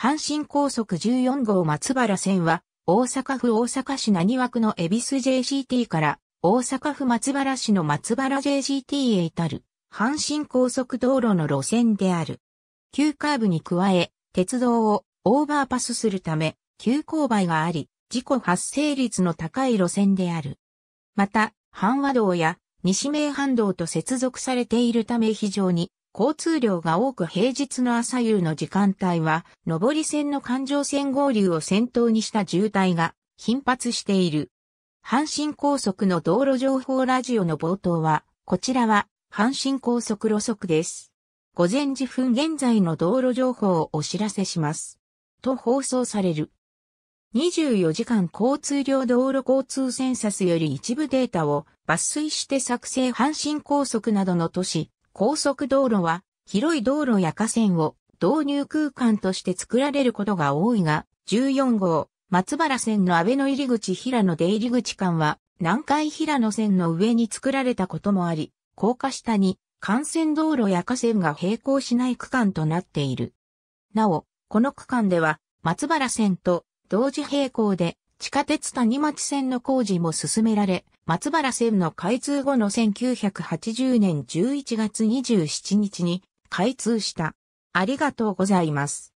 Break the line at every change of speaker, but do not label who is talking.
阪神高速14号
松原線は、大阪府大阪市何枠の恵比寿 JCT から大阪府松原市の松原 JCT へ至る阪神高速道路の路線である。急カーブに加え、鉄道をオーバーパスするため、急勾配があり、事故発生率の高い路線である。また、阪和道や西名阪道と接続されているため非常に交通量が多く平日の朝夕の時間帯は、上り線の環状線合流を先頭にした渋滞が頻発している。阪神高速の道路情報ラジオの冒頭は、こちらは阪神高速路側です。午前時分現在の道路情報をお知らせします。と放送される。24時間交通量道路交通センサスより一部データを抜粋して作成阪神高速などの都市、高速道路は広い道路や河川を導入空間として作られることが多いが、14号、松原線の安倍の入り口平野出入り口間は、南海平野線の上に作られたこともあり、高架下に幹線道路や河川が並行しない区間となっている。なお、この区間では、松原線と同時並行で地下鉄谷町線の工事も進められ、松原線の開通後の1980年11月27日に開
通した。ありがとうございます。